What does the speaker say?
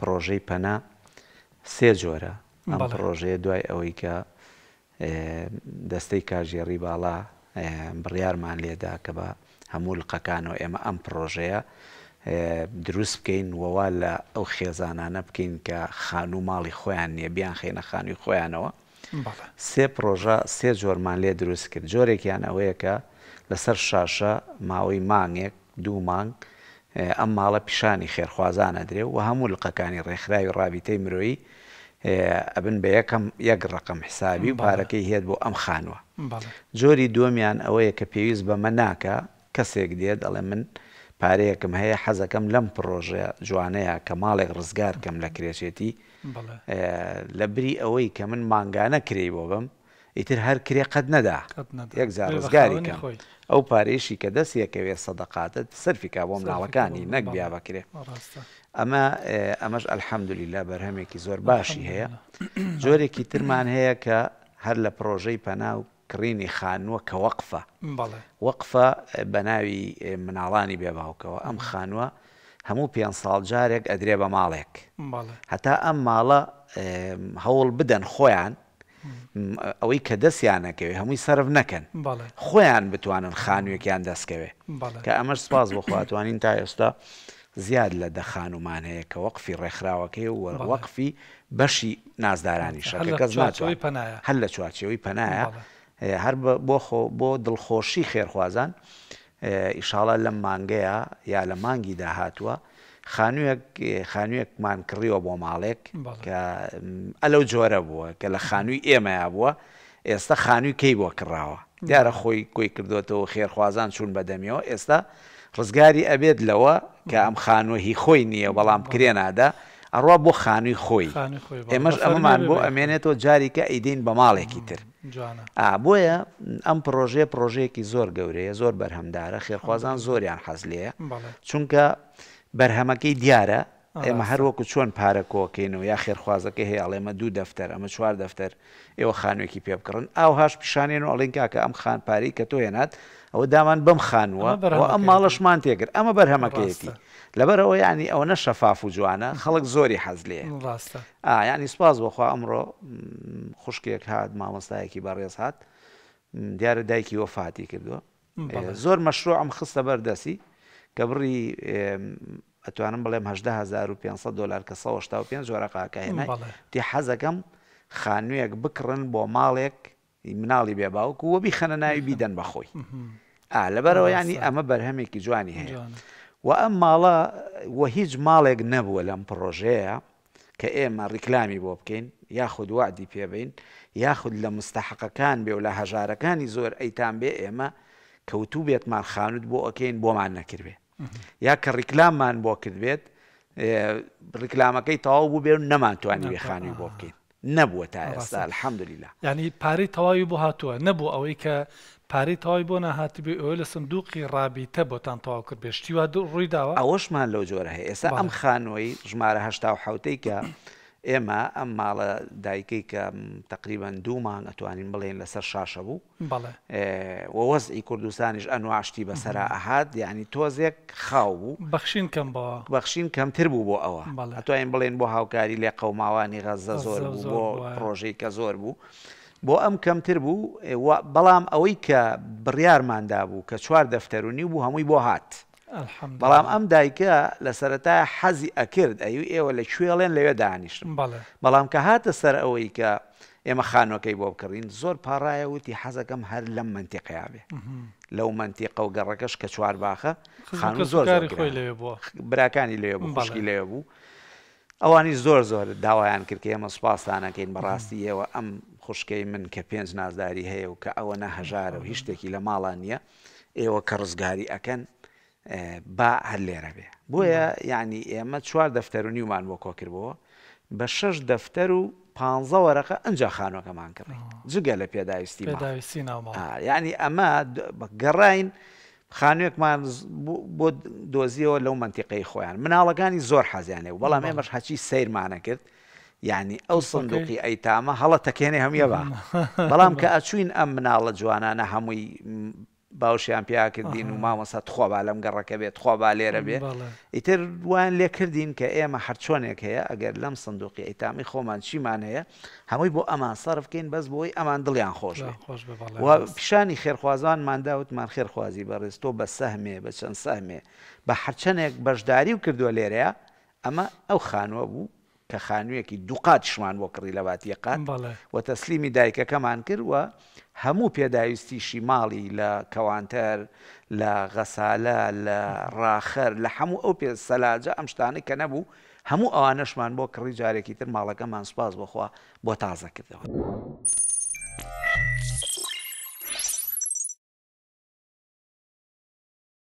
پرۆژەی پەنا سێ جۆرە ئەم پرۆژەیە دوای ئەوەی کە دەستەی کاژێڕی باڵا بڕیارمان لێدا کە بە هەموو لقەکانەوە ئێمە ئەم پرۆژەیە دروست بکەین وەوا لە ئەو خێزانانە بکەین کە خان و ماڵی خۆیان نییە بیان خێنە خانووی خۆیانەوە سێ پرۆژە سێ جۆرمان لێ دروست کرد جۆرێکیان ئەوەیە کە لەسەر شاشە ماوەی مانگێک دوو مانگ ئەم ماڵە پیشانی خێرخوازانە درێ و هەموو لقەکانی ڕێکخراوی ڕابیتەی مرۆیی ئەبن بە یەکەم یەک ڕقم حسابی و پارەکەی هێت بۆ ئەم خانووە جۆری دووەمیان ئەوەیە کە پێویست بەمە ناکە کەسێک دێت دەڵێ من پارەیەکم هەیە حەزەکەم لەم پرۆژە جوانەیە کە ماڵێک ڕزگارکەم لە کرێچێتی لە بری ئەوەی کە من ماگانە کرێی بۆ بم ئیتر هەر کرێ قەت نەدا یەک زارزگاریکە ئەو پارێشی کە دەست یەکەوێ سەدەقاتت سەرفیکا بۆ مناڵەکانی نەک بیا بکرێ ئەمە ئەمەش ئەلحەمدلیلا بەرهەمێکی زۆر باشی هەیە جۆرێکی ترمان هەیە کە هەر لە پرۆژەی پەنا و کڕینی خانووە کە وەقفە وەقفە بە ناوی مناڵانی بێباوکەوە ئەم خانووە هەموو پێ ساڵ جارێک ئەدرێ بە ماڵێک هەتا ئەم ماڵە هەوڵ بدەن خۆیان ئەوەی کە دەستیانەکەوێ هەمووی سرف نەکەن خۆیان بتوانن خانوویەکیان دەستکەوێ کە ئەمەش سپاس بخواتوانین تا ئێستا زیاد لە دەخانومان هەیە کە وەقفی ڕێکخراوەکەی و وەقفی بەشی نازدارانی شەکە کەس ناتوان هەر لە چوارچەوەی پەنایە هەر بۆ بۆ دڵخۆشی خێرخوازان ئیشاڵە لەم مانگەیە یا لە مانگی داهاتوە خانوویەکمان کڕیەوە بۆ ماڵێک کە ئەلەو جۆرە بووە کە لە خانووی ئێمەیە بووە ئێستا خانووی کەی بۆ کڕاوە دیارە خۆی کۆی کردوێتەوە خێرخوازان چوون بەدەمیەوە ئێستا ڕزگاری ئەبێت لەوە کە ئەم خانووە هی خۆی نییە بەڵام کرێنادا ئەڕوا بۆ خانووی خۆی ئێمەش ئەمەمان بۆ ئەمێنێتەوە جاریکە ئیدین بە ماڵێکی تر بۆیە ئەم پرۆژێ پرۆژەیەکی زۆر گەورەیە زۆر بەرهەمدارە خێرخوازان زۆریان حەزلەیە چونکە بەرهەمەکەی دیارە ئێمە هەروەکو چۆن پارە کۆکەین و یا خێرخوازەکە هەیە ئەڵێمە دوو دەفتەر ئەمە چوار دەفتەر ئێوە خانوێکی پێ بکڕن ئاو هاش پیشانێن و ئەڵین کاکە ئەم خان پارەی کە تۆ هێنات ئەوە دامان بم خانووە ئەم ماڵەشمان تێگر ئەمە بەرهەمەکەیەتی لەبەر ئەوە ینی ئەوە نە شەفاف و جوانە خەڵک زۆری حەز لێ ینی سپاس بخوا ئەمڕۆ خوشکێک هات مامۆستایەکی بەڕێز هات دیارە دایکی وەفاتی کردووە زۆر مەشروع ئەم خستە بەردەسی کە بڕی ئەتوانم بڵێم 500 دلار کە 5 جۆرەقاکە هێنا تی حەزەکەم خانوویەک بکڕن بۆ ماڵێک مناڵی بێباوکو وە بیخەنە ناوی بیدەن بەخۆی لەبەرەوە ینی ئەمە بەرهەمێکی جوانی هەیە و ئەم ماڵە وە هیچ ماڵێک نەبووە لەم پرۆژەیە کە ئێمە ڕیکلامی بۆ بکەین یاخود وعدی پێبین یاخود لە مستحقەکان بێ و لە هەژارەکانی زۆر ئەیتان بێ ئێمە کەوتوو بێتمان خانوت بۆ ئەکەین بۆمان نەکردێت یا کە ڕیکلامان بۆ کرد بێت ڕیکلامەکەی تەواو بوو بێ نەمانتوانی وێخانی بۆ بکەین نەبووە تا ئێستا الحەمدلیلا ینی پارەی تەواوی بۆ هاتووە نەبوو ئەوەی کە پارەی تەواوی بۆ نەهاتی بێ ئەوە لە سندوقی ڕابیتە بۆتان تەواو کرد بێشتی وا ڕوویداوە ئەوەشمان لەو جۆرە هەیە ئێستا ئەم خانەوەی ژمارە هەشتا و حوتەی کە ئێمە ئەم ماڵە دایکەی کە تقریبان دوومان ئەتوانین بڵێن لەسەر شاشە بوو وەزئی کوردستانیش ئەنواشتی بەسرا ئەهات یعنی تۆزێک خاو بوو بەخشین کەم بۆ بەخشین کەمتر بوو بۆ ئەوە ئەتوانین بڵێن بۆ هاوکاری لێ قەوماوانی غەزە زۆر بوو بۆ ڕۆژەی کە زۆر بوو. بۆ ئەم کەمتر بوو بەڵام ئەوەی کە بڕیارماندا بوو کە چوار دەفتەرونی بوو هەمووی بۆ هات. بەڵام ئەم دایکە لە سەرەتا حەزی ئەکرد ئەو ئێوە لە کوێڵێن لەوێ دانیشتم بەڵام کە هاتە سەر ئەوەی کە ئێمە خانەکەی بۆ بکڕین زۆر پاڕایە وتی حەزەکەم هەر لەم منتیقیابێ لەو منتیقە و گەڕەکەش کە چوار باخە خان زۆر براکانی لێ بووشکی لێ بوو ئەوانی زۆر زۆر داوایان کردکە ئێمە سوپاسانەکەین بەڕاستی ئێوە ئەم خوشکی من کە پێنج نازداری هەیە و کە ئەوە نە هەژارە و هیچ شتێکی لە ماڵان نییە ئێوە کە ڕزگاری ئەکەن با هەر لێرە بێ بۆیە یعنی ئێمە چوار دەفتەر و نیومان بۆ کۆکردبووە بە شش دەفتەر و پانزە وەرەقە ئەنجا خانۆکەمان کردی جگە لە پێداویستی یعنی ئەمە گەڕین خانوێکمان بۆ دۆزیەوە لەو منتیقەی خۆیان مناڵەکانی زۆر حەزیانێ و بەڵام ئێمەش هەچی سیرمانە کرد یعنی ئەو سندوقی ئەیتامە هەڵە تەکێنێ هەمیەوە بەڵام کە ئەچوین ئەم مناڵە جوانانە هەمووی باوشیان پیاکردین و مامەسە خۆبا لەم گەڕەکە بێت خۆبا لێرە بێ ئیتر وان لێ کردین کە ئێمە هەرچۆنێک هەیە ئەگەر لەم سندوقی ئەیتامی خۆمان چیمان هەیە هەمووی بۆ ئەمان سەرف بکەین بەس بۆی ئەمان دڵیان خۆش و پیشانی خێرخوازان ماداوتمان خێرخوازی بەڕێستۆ بە سەهمێ بە چەند سەهمێ بە هەرچەنێک بەشداری و کردووە لێرەیە ئەمە ئەو خانوە بوو کە خانوویەکی دووقات شمان بۆ کڕی لەباتیە قان و تەسلیمی دایکەکەمان کردوە هەموو پێداویستیشی ماڵی لە کەوانتەر لە غەسالە لە ڕاخەر لە هەموو ئەو پێ سەلاجە ئەم شتانە کە نەبوو هەموو ئەوانەشمان بۆ کڕی جارێکی تر ماڵەکەمان سوپاز بخوا بۆ تازەکردەوە.